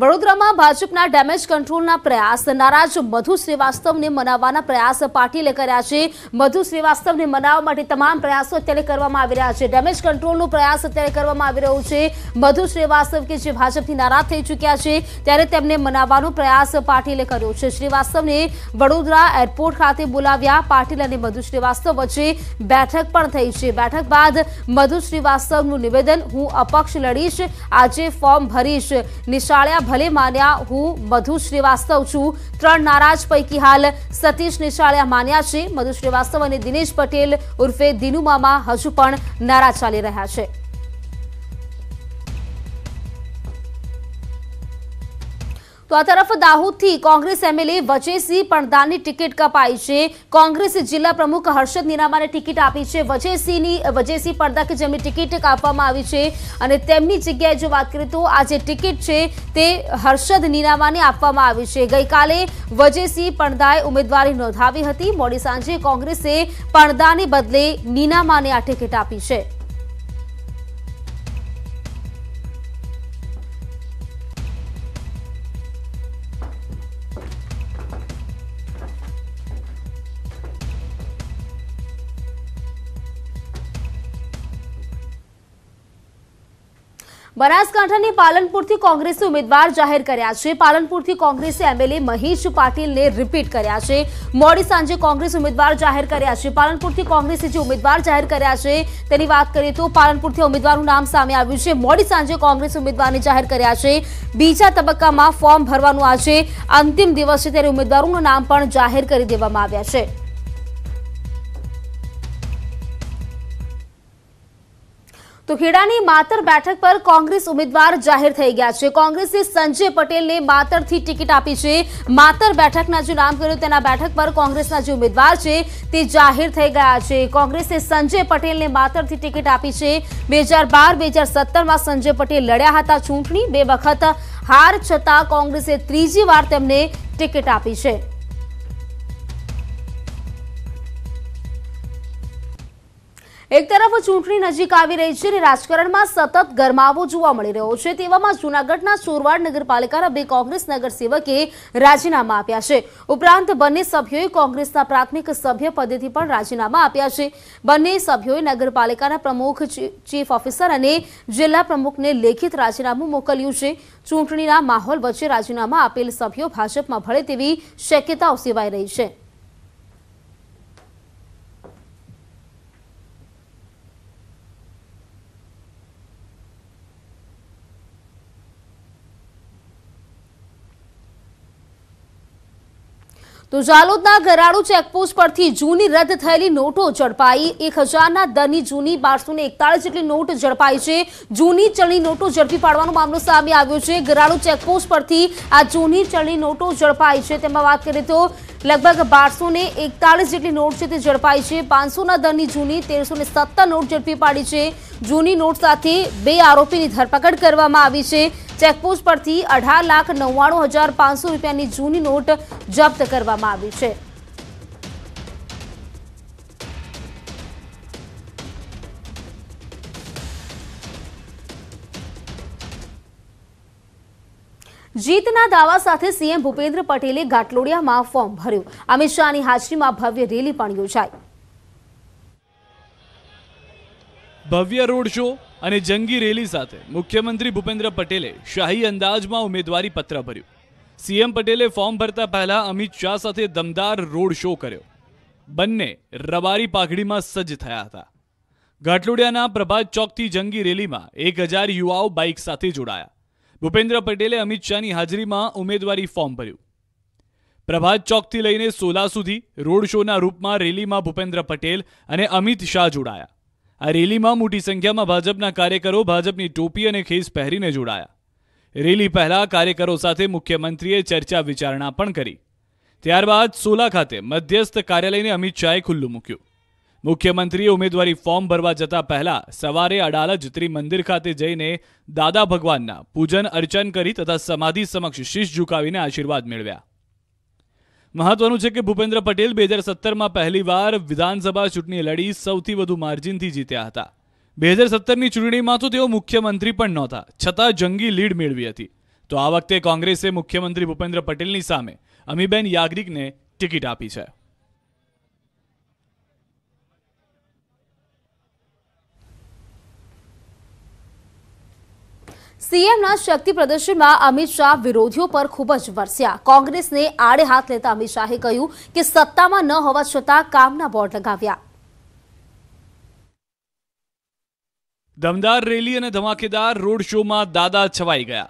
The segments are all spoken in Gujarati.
વડોદરામાં ભાજપના ડેમેજ કંટ્રોલના પ્રયાસ નારાજ મધુ શ્રીવાસ્તવને મનાવવાના પ્રયાસ પાટીલે કર્યા છે મધુ શ્રીવાસ્તવને મનાવવા માટે તમામ પ્રયાસો અત્યારે કરવામાં આવી રહ્યા છે ડેમેજ કંટ્રોલનો પ્રયાસ અત્યારે કરવામાં આવી રહ્યો છે મધુ શ્રીવાસ્તવ કે જે ભાજપથી નારાજ થઈ ચૂક્યા છે ત્યારે તેમને મનાવવાનો પ્રયાસ પાટીલે કર્યો છે શ્રીવાસ્તવને વડોદરા એરપોર્ટ ખાતે બોલાવ્યા પાટીલ અને મધુ શ્રીવાસ્તવ વચ્ચે બેઠક પણ થઈ છે બેઠક બાદ મધુ શ્રીવાસ્તવનું નિવેદન હું અપક્ષ લડીશ આજે ફોર્મ ભરીશ નિશાળ્યા ભલે માન્યા હું મધુ શ્રીવાસ્તવ છું ત્રણ નારાજ પૈકી હાલ સતીશ નિશાળિયા માન્યા છે મધુ શ્રીવાસ્તવ અને દિનેશ પટેલ ઉર્ફે દિનુ હજુ પણ નારાજ ચાલી રહ્યા છે તો આ તરફ દાહોદથી કોંગ્રેસ એમએલએ વજયસિંહ પણદાની ટિકિટ કપાઈ છે કોંગ્રેસે જિલ્લા પ્રમુખ હર્ષદ નીનામાને ટિકિટ આપી છે વજયસિંહની વજયસિંહ પડદા કે જેમની ટિકિટ કાપવામાં આવી છે અને તેમની જગ્યાએ જો વાત કરીએ તો આ જે ટિકિટ છે તે હર્ષદ નીનામાને આપવામાં આવી છે ગઈકાલે વજયસિંહ પણદાએ ઉમેદવારી નોંધાવી હતી મોડી સાંજે કોંગ્રેસે પણદાને બદલે નીનામાને આ ટિકિટ આપી છે બનાસકાંઠાની પાલનપુરથી કોંગ્રેસે ઉમેદવાર જાહેર કર્યા છે પાલનપુરથી કોંગ્રેસે એમએલએ મહેશ પાટીલને રિપીટ કર્યા છે મોડી સાંજે કોંગ્રેસ ઉમેદવાર જાહેર કર્યા છે પાલનપુરથી કોંગ્રેસે જે ઉમેદવાર જાહેર કર્યા છે તેની વાત કરીએ તો પાલનપુરથી ઉમેદવારનું નામ સામે આવ્યું છે મોડી સાંજે કોંગ્રેસ ઉમેદવારને જાહેર કર્યા છે બીજા તબક્કામાં ફોર્મ ભરવાનું આજે અંતિમ દિવસ છે ત્યારે ઉમેદવારોનું નામ પણ જાહેર કરી દેવામાં આવ્યા છે તો ખેડાની માતર બેઠક પર કોંગ્રેસ ઉમેદવાર જાહેર થઈ ગયા છે કોંગ્રેસે સંજય પટેલને માતરથી ટિકિટ આપી છે માતર બેઠકના જે નામ કર્યું તેના બેઠક પર કોંગ્રેસના જે ઉમેદવાર છે તે જાહેર થઈ ગયા છે કોંગ્રેસે સંજય પટેલને માતરથી ટિકિટ આપી છે બે હજાર બાર બે હજાર સત્તરમાં સંજય પટેલ લડ્યા હતા ચૂંટણી બે વખત હાર છતાં કોંગ્રેસે ત્રીજી વાર તેમને ટિકિટ આપી છે એક તરફ ચૂંટણી નજીક આવી રહી છે અને રાજકારણમાં સતત ગરમાવો જોવા મળી રહ્યો છે તેવામાં જૂનાગઢના સોરવાડ નગરપાલિકાના બે કોંગ્રેસ નગરસેવકે રાજીનામા આપ્યા છે ઉપરાંત બંને સભ્યોએ કોંગ્રેસના પ્રાથમિક સભ્ય પદેથી પણ રાજીનામા આપ્યા છે બંને સભ્યોએ નગરપાલિકાના પ્રમુખ ચીફ ઓફિસર અને જિલ્લા પ્રમુખને લેખિત રાજીનામું મોકલ્યું છે ચૂંટણીના માહોલ વચ્ચે રાજીનામા આપેલ સભ્યો ભાજપમાં ભળે તેવી શક્યતાઓ સેવાઈ રહી છે તો જાલોદના ગરાડુ ચેકપોસ્ટ પરથી જૂની રદ થયેલી નોટો ઝડપાઈ એક હજારના દરની જૂની બારસો ને એકતાળીસ જેટલી નોટ ઝડપાઈ છે જૂની ચલણી નોટો ઝડપી પાડવાનો મામલો સામે આવ્યો છે ગરાડુ ચેકપોસ્ટ પરથી આ જૂની ચલણી નોટો ઝડપાઈ છે તેમાં વાત કરીએ તો લગભગ બારસો ને એકતાળીસ જેટલી નોટ છે તે ઝડપાઈ છે પાંચસોના દરની જૂની તેરસો ને સત્તર નોટ ઝડપી પાડી છે જૂની નોટ સાથે બે આરોપીની ધરપકડ કરવામાં આવી છે ચેકપોસ્ટ પરથી અઢાર લાખ નવ્વાણું હજાર પાંચસો રૂપિયાની જૂની નોટ જપ્ત કરવામાં આવી છે જીતના દાવા સાથે સીએમ ભૂપેન્દ્ર પટેલે ઘાટલોડિયામાં ફોર્મ ભર્યું અમિત શાહની હાજરીમાં ભવ્ય રેલી પણ યોજાઈ ભવ્ય રોડ શો અને જંગી રેલી સાથે મુખ્યમંત્રી ભૂપેન્દ્ર પટેલે શાહી અંદાજમાં ઉમેદવારી પત્ર ભર્યું સીએમ પટેલે ફોર્મ ભરતા પહેલા અમિત શાહ સાથે દમદાર રોડ શો કર્યો બંને રબારી પાઘડીમાં સજ્જ થયા હતા ઘાટલોડિયાના પ્રભાત ચોકથી જંગી રેલીમાં એક હજાર યુવાઓ બાઇક સાથે જોડાયા ભૂપેન્દ્ર પટેલે અમિત શાહની હાજરીમાં ઉમેદવારી ફોર્મ ભર્યું પ્રભાત ચોકથી લઈને સોલા સુધી રોડ શોના રૂપમાં રેલીમાં ભૂપેન્દ્ર પટેલ અને અમિત શાહ જોડાયા આ રેલીમાં મોટી સંખ્યામાં ભાજપના કાર્યકરો ભાજપની ટોપી અને ખેસ પહેરીને જોડાયા રેલી પહેલા કાર્યકરો સાથે મુખ્યમંત્રીએ ચર્ચા વિચારણા પણ કરી ત્યારબાદ સોલા ખાતે મધ્યસ્થ કાર્યાલયને અમિત શાહે ખુલ્લું મૂક્યું મુખ્યમંત્રીએ ઉમેદવારી ફોર્મ ભરવા જતા પહેલા સવારે અડાલજ મંદિર ખાતે જઈને દાદા ભગવાનના પૂજન અર્ચન કરી તથા સમાધિ સમક્ષ શીશ ઝુકાવીને આશીર્વાદ મેળવ્યા મહત્વનું છે કે ભૂપેન્દ્ર પટેલ બે હજાર સત્તરમાં પહેલીવાર વિધાનસભા ચૂંટણી લડી સૌથી વધુ માર્જિનથી જીત્યા હતા બે હજાર સત્તરની ચૂંટણીમાં તો તેઓ મુખ્યમંત્રી પણ નહોતા છતાં જંગી લીડ મેળવી હતી તો આ વખતે કોંગ્રેસે મુખ્યમંત્રી ભૂપેન્દ્ર પટેલની સામે અમીબેન યાગ્રિકને ટિકિટ આપી છે સીએમના શક્તિ પ્રદર્શનમાં અમિત શાહ વિરોધીઓ પર ખૂબ જ વરસ્યા કોંગ્રેસને આડે હાથ લેતા અમિત શાહે કહ્યું કે સત્તામાં ન હોવા છતાં કામના બોર્ડ લગાવ્યા દમદાર રેલી અને ધમાકેદાર રોડ શોમાં દાદા છવાઈ ગયા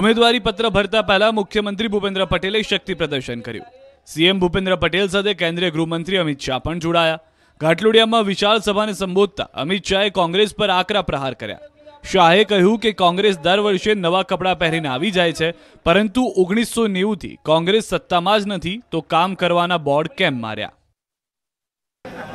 ઉમેદવારી પત્ર ભરતા પહેલા મુખ્યમંત્રી ભૂપેન્દ્ર પટેલે શક્તિ પ્રદર્શન કર્યું સીએમ ભૂપેન્દ્ર પટેલ સાથે કેન્દ્રીય ગૃહમંત્રી અમિત શાહ પણ જોડાયા ઘાટલોડિયામાં વિશાળ સભાને સંબોધતા અમિત શાહે કોંગ્રેસ પર આકરા પ્રહાર કર્યા શાહે કહ્યું કે કોંગ્રેસ દર વર્ષે નવા કપડાં પહેરીને આવી જાય છે પરંતુ ઓગણીસો નેવુંથી કોંગ્રેસ સત્તામાં જ નથી તો કામ કરવાના બોર્ડ કેમ માર્યા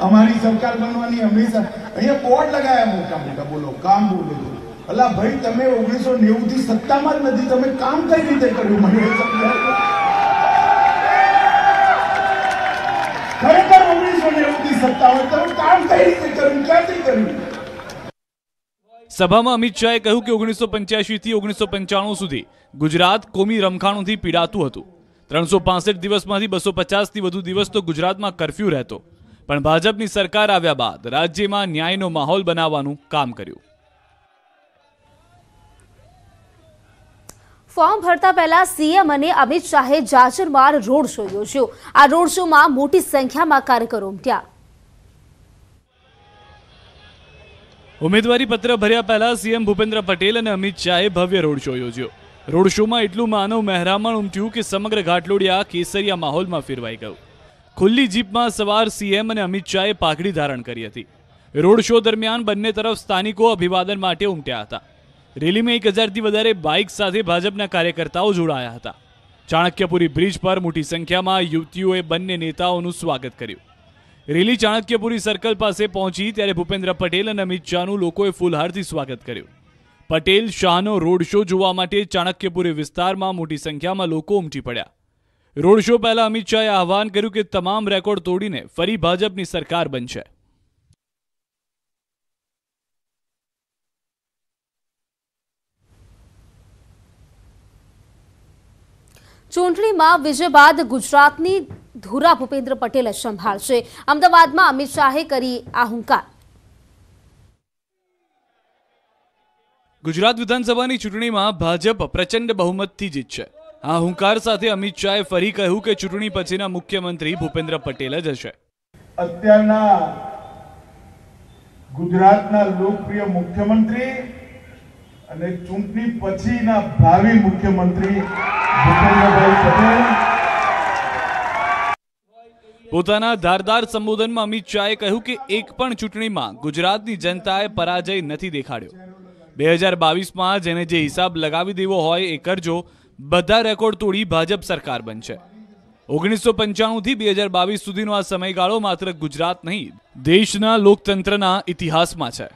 અમારી સરકાર બનવાની હંમેશા અહીંયા બોર્ડ લગાયા મોટા મોટા બોલો કામ બોલે અલા ભાઈ તમે ઓગણીસો નેવું થી સત્તામાં જ નથી તમે કામ કઈ રીતે કર્યું મને ખરેખર ઓગણીસો નેવું થી સત્તામાં તમે કામ કઈ રીતે કર્યું ક્યાંથી કર્યું સભામાં અમિત શાહે કહ્યું કે ઓગણીસો પંચ્યાસીથી ઓગણીસો પંચાણું સુધી ગુજરાત કોમી રમખાણોથી પીડાતું હતું ત્રણસો પાસઠ દિવસમાંથી બસો પચાસથી વધુ દિવસ તો ગુજરાતમાં કરફ્યુ રહેતો પણ ભાજપની સરકાર આવ્યા બાદ રાજ્યમાં ન્યાયનો માહોલ બનાવવાનું કામ કર્યું ફોર્મ ભરતા પહેલા સીએમ અને અમિત શાહે જાજરમાર રોડ શો યોજ્યો આ રોડ શોમાં મોટી સંખ્યામાં કાર્યકરો ઉમટ્યા ઉમેદવારી પત્ર ભર્યા પહેલા સીએમ ભૂપેન્દ્ર પટેલ અને અમિત શાહે ભવ્ય રોડ શો યોજ્યો રોડ શોમાં એટલું માનવ મહેરામણ ઉમટ્યું કે સમગ્ર ઘાટલોડિયા કેસરિયા માહોલમાં ફેરવાઈ ગયું ખુલ્લી જીપમાં સવાર સીએમ અને અમિત શાહે પાઘડી ધારણ કરી હતી રોડ શો દરમિયાન બંને તરફ સ્થાનિકો અભિવાદન માટે ઉમટ્યા હતા રેલીમાં એક હજારથી વધારે બાઇક સાથે ભાજપના કાર્યકર્તાઓ જોડાયા હતા ચાણક્યપુરી બ્રિજ પર મોટી સંખ્યામાં યુવતીઓએ બંને નેતાઓનું સ્વાગત કર્યું રેલી ચાણક્યપુરી સર્કલ પાસે પહોંચી ત્યારે ભૂપેન્દ્ર પટેલ અને અમિત શાહનું લોકોએ ફૂલહારથી સ્વાગત કર્યું પટેલ શાહનો રોડ શો જોવા માટે ચાણક્યપુરી વિસ્તારમાં મોટી સંખ્યામાં લોકો ઉમટી પડ્યા રોડ શો પહેલા અમિત શાહે આહવાન કર્યું કે તમામ રેકોર્ડ તોડીને ફરી ભાજપની સરકાર બનશે ચૂંટણીમાં વિજય બાદ ગુજરાતની ધુરા ભૂપેન્દ્ર પટેલ સંભાળશે અમદાવાદમાં અમિત શાહે કરી આ હુંકાર ગુજરાત વિધાનસભાની ચૂંટણીમાં ભાજપ પ્રચંડ બહુમતથી જીતશે આ હુંકાર સાથે અમિત શાહે ફરી કહ્યું કે ચૂંટણી પછીના મુખ્યમંત્રી ભૂપેન્દ્ર પટેલ જ હશે અત્યારના ગુજરાતના લોકપ્રિય મુખ્યમંત્રી અને ચૂંટણી પછીના ભાવિ મુખ્યમંત્રી ભૂપેન્દ્રભાઈ પટેલ પોતાના ધારદાર સંબોધનમાં અમિત શાહે કહ્યું કે એક પણ ચૂંટણીમાં ગુજરાતની જનતાએ પરાજય નથી દેખાડ્યો બે હજાર બાવીસમાં જેને જે હિસાબ લગાવી દેવો હોય એ કરજો બધા રેકોર્ડ તોડી ભાજપ સરકાર બનશે ઓગણીસો પંચાણુંથી બે હજાર બાવીસ સુધીનો આ સમયગાળો માત્ર ગુજરાત નહીં દેશના લોકતંત્રના ઇતિહાસમાં છે